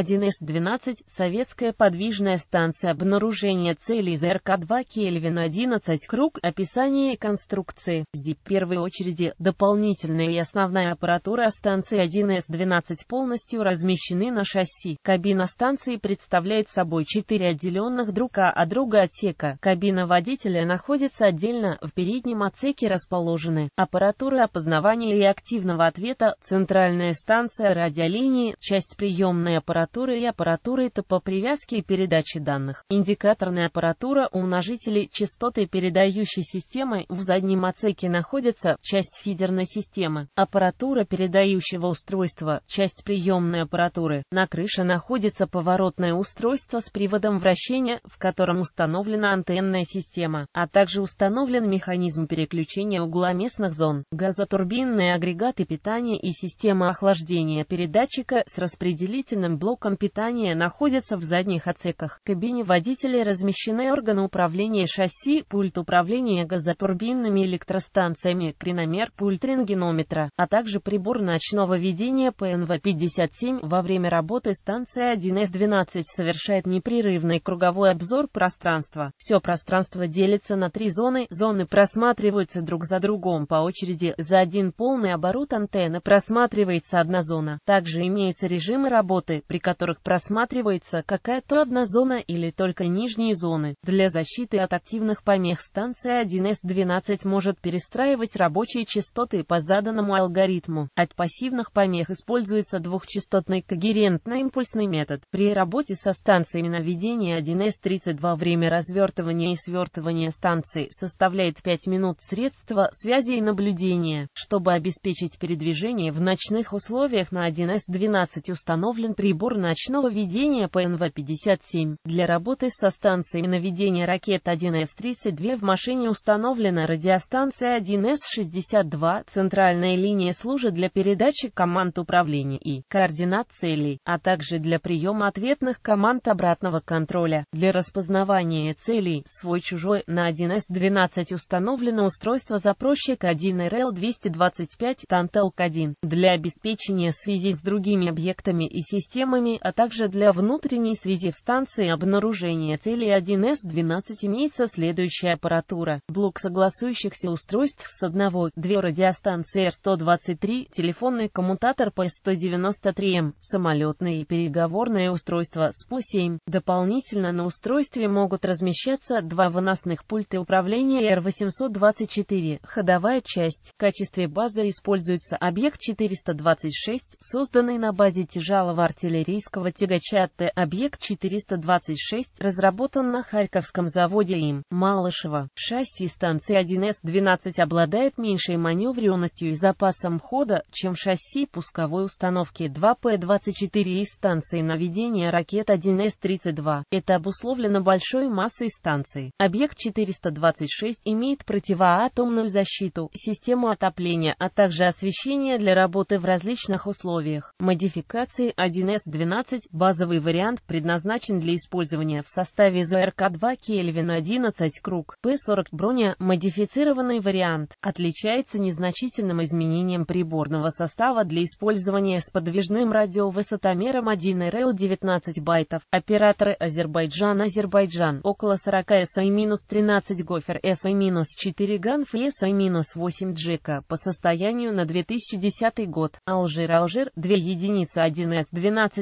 1С-12 советская подвижная станция обнаружения целей ЗРК-2 Кельвин-11 круг описание конструкции ЗИП в первой очереди дополнительная и основная аппаратура станции 1С-12 полностью размещены на шасси. Кабина станции представляет собой четыре отделенных друг от а друга отсека. Кабина водителя находится отдельно, в переднем отсеке расположены аппаратура опознавания и активного ответа, центральная станция радиолинии, часть приемной аппаратуры аппаратуры и аппаратурой ТП привязки и передачи данных. Индикаторная аппаратура умножители частоты передающей системы в заднем отсеке находится часть фидерной системы. Аппаратура передающего устройства, часть приемной аппаратуры. На крыше находится поворотное устройство с приводом вращения, в котором установлена антенная система, а также установлен механизм переключения угла местных зон. Газотурбинные агрегаты питания и система охлаждения передатчика с распределительным блоком блоком питания находятся в задних отсеках. В кабине водителей размещены органы управления шасси, пульт управления газотурбинными электростанциями, креномер, пульт рентгенометра, а также прибор ночного видения ПНВ-57. Во время работы станция 1С-12 совершает непрерывный круговой обзор пространства. Все пространство делится на три зоны. Зоны просматриваются друг за другом по очереди. За один полный оборот антенны просматривается одна зона. Также имеются режимы работы, при которых просматривается какая-то одна зона или только нижние зоны. Для защиты от активных помех станция 1С12 может перестраивать рабочие частоты по заданному алгоритму. От пассивных помех используется двухчастотный когерентно-импульсный метод. При работе со станциями наведения 1С32 время развертывания и свертывания станции составляет 5 минут средства связи и наблюдения. Чтобы обеспечить передвижение в ночных условиях на 1С12 установлен прибор прибор ночного видения ПНВ-57. Для работы со станцией наведения ракет 1С-32 в машине установлена радиостанция 1С-62. Центральная линия служит для передачи команд управления и координат целей, а также для приема ответных команд обратного контроля. Для распознавания целей свой-чужой на 1С-12 установлено устройство запрощик 1РЛ-225 Тантелк-1 для обеспечения связи с другими объектами и системами программами, а также для внутренней связи в станции обнаружения цели 1 с 12 имеется следующая аппаратура. Блок согласующихся устройств с 1-2 радиостанции р 123 телефонный коммутатор п 193 м самолетные и переговорные устройства СПУ-7. Дополнительно на устройстве могут размещаться два выносных пульта управления р 824 ходовая часть. В качестве базы используется объект 426, созданный на базе тяжелого артиллерии артиллерийского тягача Т-объект-426 разработан на Харьковском заводе им Малышева. Шасси станции 1С-12 обладает меньшей маневренностью и запасом хода, чем шасси пусковой установки 2П-24 и станции наведения ракет 1С-32. Это обусловлено большой массой станций. Объект 426 имеет противоатомную защиту, систему отопления, а также освещение для работы в различных условиях. Модификации 1С 12 базовый вариант предназначен для использования в составе ЗРК-2 Кельвин 11 круг P40 броня. Модифицированный вариант отличается незначительным изменением приборного состава для использования с подвижным радиовысотомером 1 РЛ 19 байтов. Операторы Азербайджан Азербайджан около 40 SI-13 а Гофер SI-4 а Ганф и SI-8 Джека по состоянию на 2010 год. Алжир Алжир 2 единицы 1С 12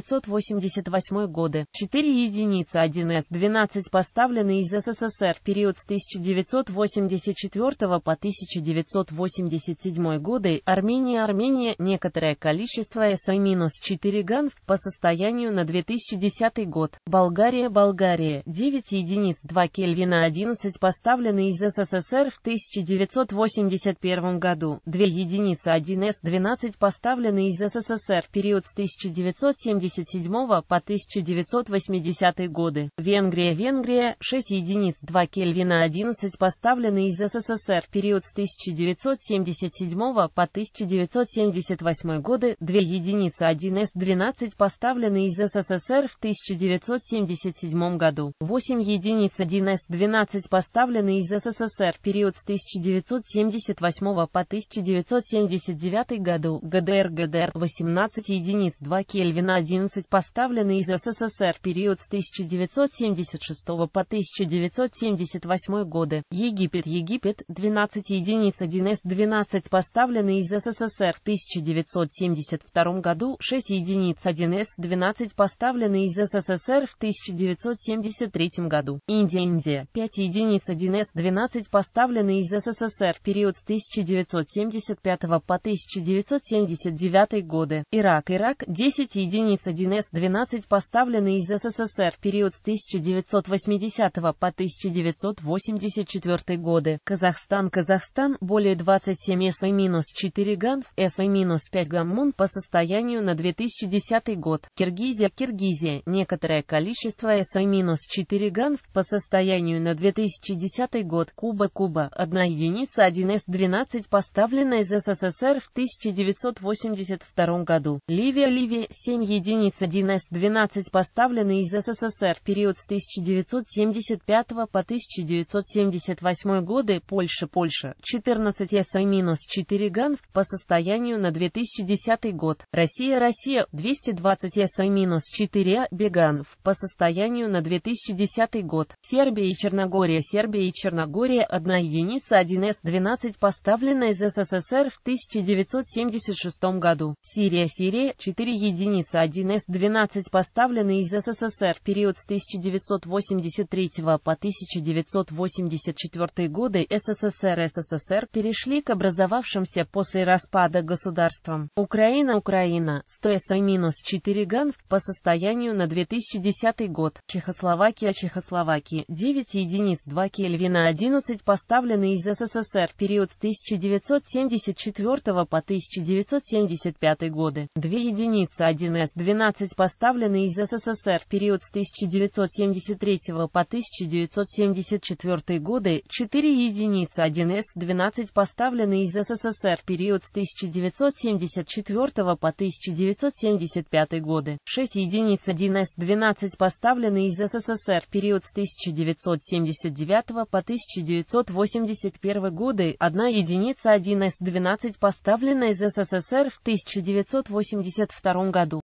1988 годы. 4 единицы 1С-12 поставлены из СССР в период с 1984 по 1987 годы. Армения Армения некоторое количество СА-4 ГАНФ по состоянию на 2010 год. Болгария Болгария 9 единиц 2 Кельвина 11 поставлены из СССР в 1981 году. 2 единицы 1С-12 поставлены из СССР в период с 1970 1977 по 1980 годы. Венгрия Венгрия, 6 единиц 2 Кельвина 11 поставлены из СССР в период с 1977 по 1978 годы, 2 единицы 1С-12 поставлены из СССР в 1977 году, 8 единиц 1С-12 поставлены из СССР в период с 1978 по 1979 году, ГДР ГДР 18 единиц 2 Кельвина 1 11 поставлены из СССР в период с 1976 по 1978 годы, Египет, Египет, 12 единиц 1С-12 поставлены из СССР в 1972 году, 6 единиц 1С-12 поставлены из СССР в 1973 году, Индия, Индия, 5 единиц 1С-12 поставлены из СССР в период с 1975 по 1979 годы, Ирак, Ирак, 10 единиц т 21 12 поставленный из СССР в период с 1980 по 1984 годы. Казахстан Казахстан более 27 СИ-4 ГАНФ, СИ-5 ГАММУН по состоянию на 2010 год. Киргизия Киргизия некоторое количество СИ-4 ГАНФ по состоянию на 2010 год. Куба Куба 1 единица 1С-12 поставлена из СССР в 1982 году. Ливия Ливия 7 единиц единица 1С-12 поставлены из СССР в период с 1975 по 1978 годы Польша-Польша, 14С-4 а ГАНФ по состоянию на 2010 год, Россия-Россия, 220С-4 БЕГАНФ по состоянию на 2010 год, Сербия и Черногория, Сербия и Черногория, 1 единица 1С-12 поставлена из СССР в 1976 году, Сирия-Сирия, 4 единица 1 1 С-12, поставленный из СССР в период с 1983 по 1984 годы СССР СССР перешли к образовавшимся после распада государствам. Украина Украина, 100С-4 ГАНФ по состоянию на 2010 год. Чехословакия Чехословакия 9 единиц 2 Кельвина 11, поставлены из СССР в период с 1974 по 1975 годы. 2 единицы 1С-12 12 поставлены из СССР в период с 1973 по 1974 годы, 4 единицы 1С-12 поставлены из СССР в период с 1974 по 1975 годы, 6 единиц 1С-12 поставлены из СССР в период с 1979 по 1981 годы, 1 единица 1С-12 поставлена из СССР в 1982 году.